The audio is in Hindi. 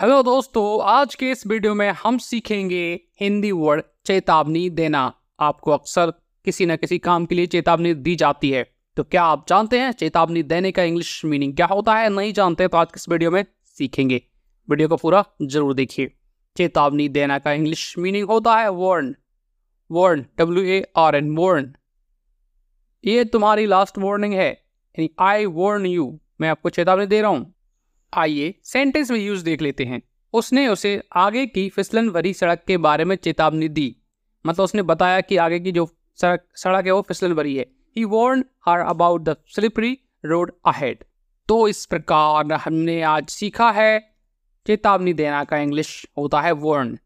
हेलो दोस्तों आज के इस वीडियो में हम सीखेंगे हिंदी वर्ड चेतावनी देना आपको अक्सर किसी न किसी काम के लिए चेतावनी दी जाती है तो क्या आप जानते हैं चेतावनी देने का इंग्लिश मीनिंग क्या होता है नहीं जानते तो आज किस वीडियो में सीखेंगे वीडियो को पूरा जरूर देखिए चेतावनी देना का इंग्लिश मीनिंग होता है warn warn W A R N warn ये तुम्हारी लास्ट वार्निंग है यानी आई वर्न यू मैं आपको चेतावनी दे रहा हूँ आइए सेंटेंस में यूज देख लेते हैं उसने उसे आगे की फिसलन भरी सड़क के बारे में चेतावनी दी मतलब उसने बताया कि आगे की जो सड़क सड़क है वो फिसलन भरी है ही warn her about the slippery road ahead तो इस प्रकार हमने आज सीखा है चेतावनी देना का इंग्लिश होता है वर्न